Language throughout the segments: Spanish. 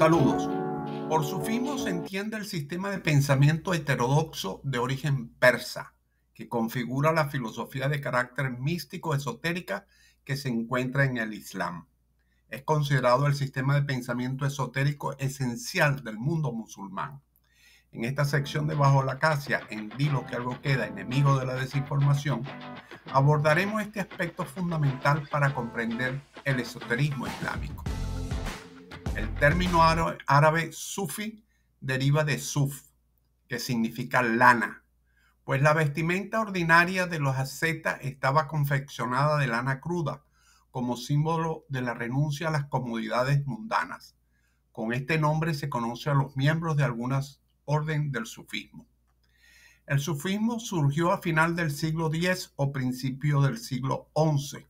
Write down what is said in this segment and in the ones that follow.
Saludos. Por sufismo se entiende el sistema de pensamiento heterodoxo de origen persa, que configura la filosofía de carácter místico esotérica que se encuentra en el Islam. Es considerado el sistema de pensamiento esotérico esencial del mundo musulmán. En esta sección de Bajo la Casia, en Dilo que algo queda, enemigo de la desinformación, abordaremos este aspecto fundamental para comprender el esoterismo islámico. El término árabe sufi deriva de suf, que significa lana, pues la vestimenta ordinaria de los ascetas estaba confeccionada de lana cruda, como símbolo de la renuncia a las comodidades mundanas. Con este nombre se conoce a los miembros de algunas orden del sufismo. El sufismo surgió a final del siglo X o principio del siglo XI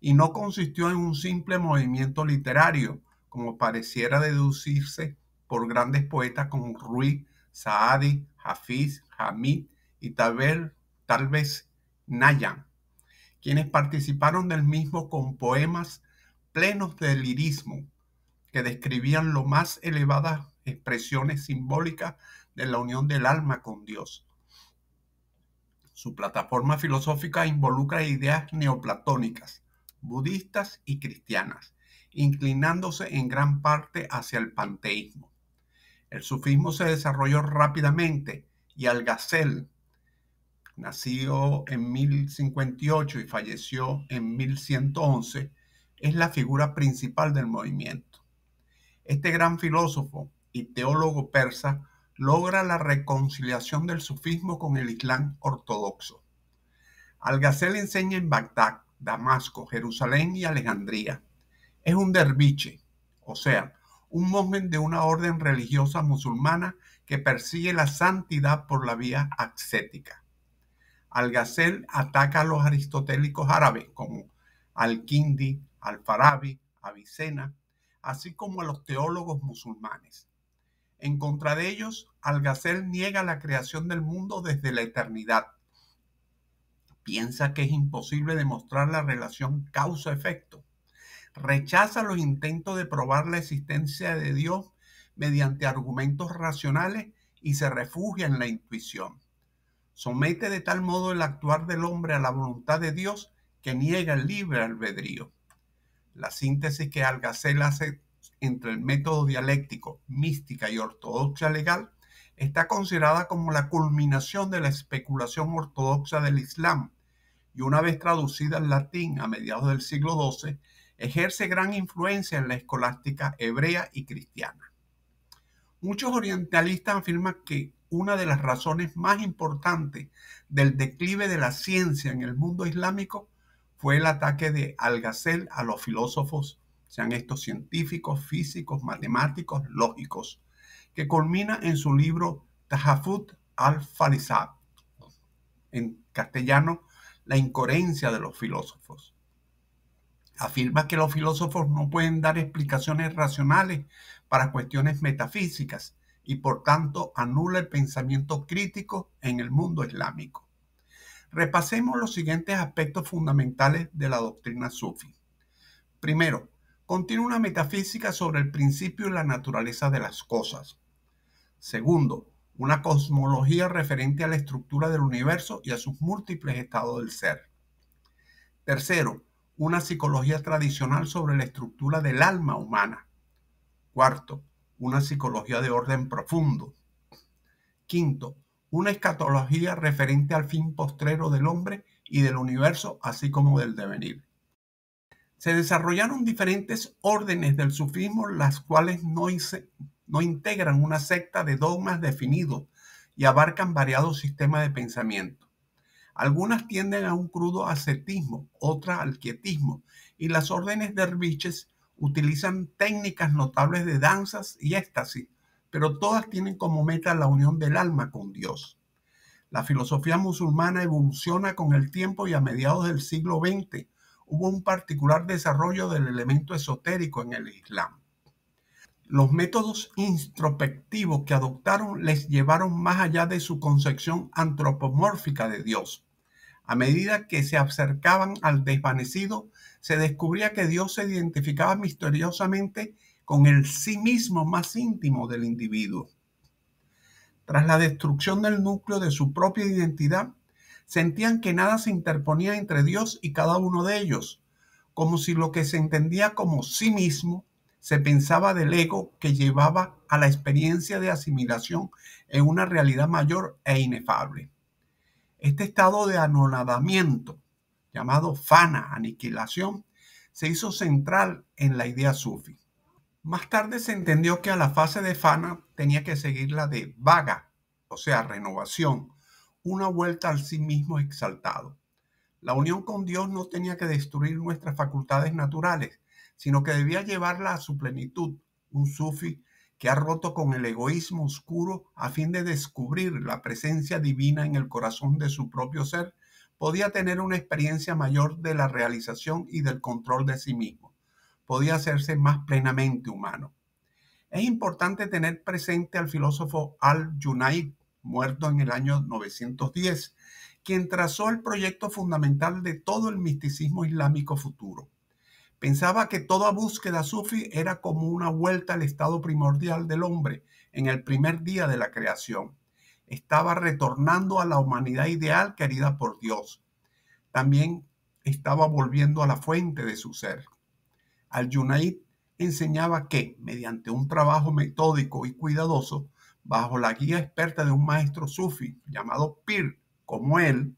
y no consistió en un simple movimiento literario, como pareciera deducirse por grandes poetas como Rui, Saadi, Hafiz, Hamid y tal vez, tal vez Nayan, quienes participaron del mismo con poemas plenos de lirismo que describían lo más elevadas expresiones simbólicas de la unión del alma con Dios. Su plataforma filosófica involucra ideas neoplatónicas, budistas y cristianas, inclinándose en gran parte hacia el panteísmo. El sufismo se desarrolló rápidamente y Al-Ghazal, nacido en 1058 y falleció en 1111, es la figura principal del movimiento. Este gran filósofo y teólogo persa logra la reconciliación del sufismo con el Islam ortodoxo. Al-Ghazal enseña en Bagdad, Damasco, Jerusalén y Alejandría es un derviche, o sea, un monje de una orden religiosa musulmana que persigue la santidad por la vía ascética. Al-Ghazal ataca a los aristotélicos árabes como Al-Kindi, Al-Farabi, Avicena, así como a los teólogos musulmanes. En contra de ellos, Al-Ghazal niega la creación del mundo desde la eternidad. Piensa que es imposible demostrar la relación causa-efecto rechaza los intentos de probar la existencia de Dios mediante argumentos racionales y se refugia en la intuición. Somete de tal modo el actuar del hombre a la voluntad de Dios que niega el libre albedrío. La síntesis que Algacel hace entre el método dialéctico, mística y ortodoxia legal está considerada como la culminación de la especulación ortodoxa del Islam y una vez traducida al latín a mediados del siglo XII, ejerce gran influencia en la escolástica hebrea y cristiana. Muchos orientalistas afirman que una de las razones más importantes del declive de la ciencia en el mundo islámico fue el ataque de Al-Ghazal a los filósofos, sean estos científicos, físicos, matemáticos, lógicos, que culmina en su libro Tahafut al falizab en castellano, La incoherencia de los filósofos. Afirma que los filósofos no pueden dar explicaciones racionales para cuestiones metafísicas y por tanto anula el pensamiento crítico en el mundo islámico. Repasemos los siguientes aspectos fundamentales de la doctrina sufi. Primero, contiene una metafísica sobre el principio y la naturaleza de las cosas. Segundo, una cosmología referente a la estructura del universo y a sus múltiples estados del ser. Tercero, una psicología tradicional sobre la estructura del alma humana. Cuarto, una psicología de orden profundo. Quinto, una escatología referente al fin postrero del hombre y del universo, así como del devenir. Se desarrollaron diferentes órdenes del sufismo, las cuales no, no integran una secta de dogmas definidos y abarcan variados sistemas de pensamiento. Algunas tienden a un crudo ascetismo, otras al quietismo, y las órdenes derviches utilizan técnicas notables de danzas y éxtasis, pero todas tienen como meta la unión del alma con Dios. La filosofía musulmana evoluciona con el tiempo y a mediados del siglo XX hubo un particular desarrollo del elemento esotérico en el Islam. Los métodos introspectivos que adoptaron les llevaron más allá de su concepción antropomórfica de Dios. A medida que se acercaban al desvanecido, se descubría que Dios se identificaba misteriosamente con el sí mismo más íntimo del individuo. Tras la destrucción del núcleo de su propia identidad, sentían que nada se interponía entre Dios y cada uno de ellos, como si lo que se entendía como sí mismo se pensaba del ego que llevaba a la experiencia de asimilación en una realidad mayor e inefable. Este estado de anonadamiento, llamado fana, aniquilación, se hizo central en la idea sufi. Más tarde se entendió que a la fase de fana tenía que seguir la de vaga, o sea, renovación, una vuelta al sí mismo exaltado. La unión con Dios no tenía que destruir nuestras facultades naturales, sino que debía llevarla a su plenitud, un sufi que ha roto con el egoísmo oscuro a fin de descubrir la presencia divina en el corazón de su propio ser, podía tener una experiencia mayor de la realización y del control de sí mismo, podía hacerse más plenamente humano. Es importante tener presente al filósofo Al-Junaid, muerto en el año 910, quien trazó el proyecto fundamental de todo el misticismo islámico futuro. Pensaba que toda búsqueda sufi era como una vuelta al estado primordial del hombre en el primer día de la creación. Estaba retornando a la humanidad ideal querida por Dios. También estaba volviendo a la fuente de su ser. Al-Junaid enseñaba que, mediante un trabajo metódico y cuidadoso, bajo la guía experta de un maestro sufi llamado Pir, como él,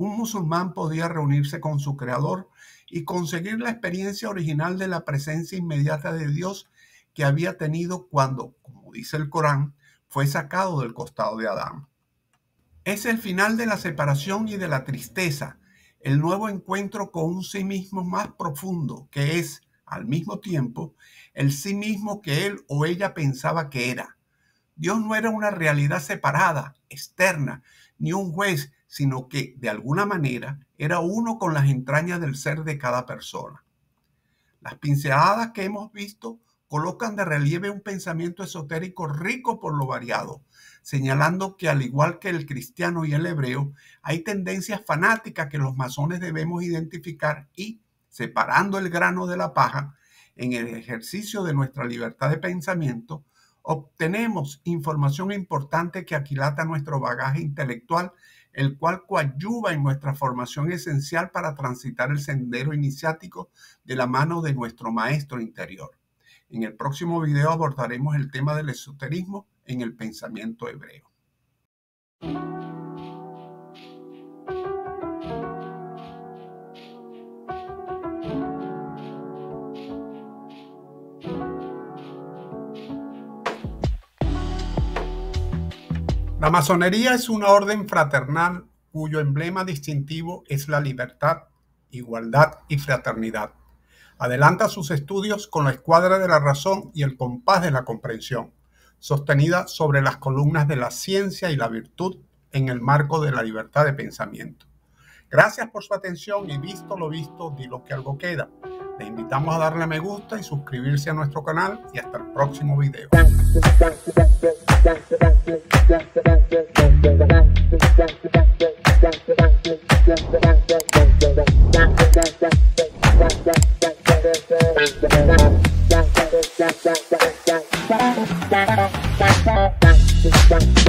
un musulmán podía reunirse con su creador y conseguir la experiencia original de la presencia inmediata de Dios que había tenido cuando, como dice el Corán, fue sacado del costado de Adán. Es el final de la separación y de la tristeza, el nuevo encuentro con un sí mismo más profundo, que es, al mismo tiempo, el sí mismo que él o ella pensaba que era. Dios no era una realidad separada, externa, ni un juez, sino que de alguna manera era uno con las entrañas del ser de cada persona. Las pinceladas que hemos visto colocan de relieve un pensamiento esotérico rico por lo variado, señalando que al igual que el cristiano y el hebreo, hay tendencias fanáticas que los masones debemos identificar y, separando el grano de la paja, en el ejercicio de nuestra libertad de pensamiento, obtenemos información importante que aquilata nuestro bagaje intelectual, el cual coadyuva en nuestra formación esencial para transitar el sendero iniciático de la mano de nuestro maestro interior. En el próximo video abordaremos el tema del esoterismo en el pensamiento hebreo. La masonería es una orden fraternal cuyo emblema distintivo es la libertad, igualdad y fraternidad. Adelanta sus estudios con la escuadra de la razón y el compás de la comprensión, sostenida sobre las columnas de la ciencia y la virtud en el marco de la libertad de pensamiento. Gracias por su atención y visto lo visto, di lo que algo queda. Te invitamos a darle a me gusta y suscribirse a nuestro canal y hasta el próximo video.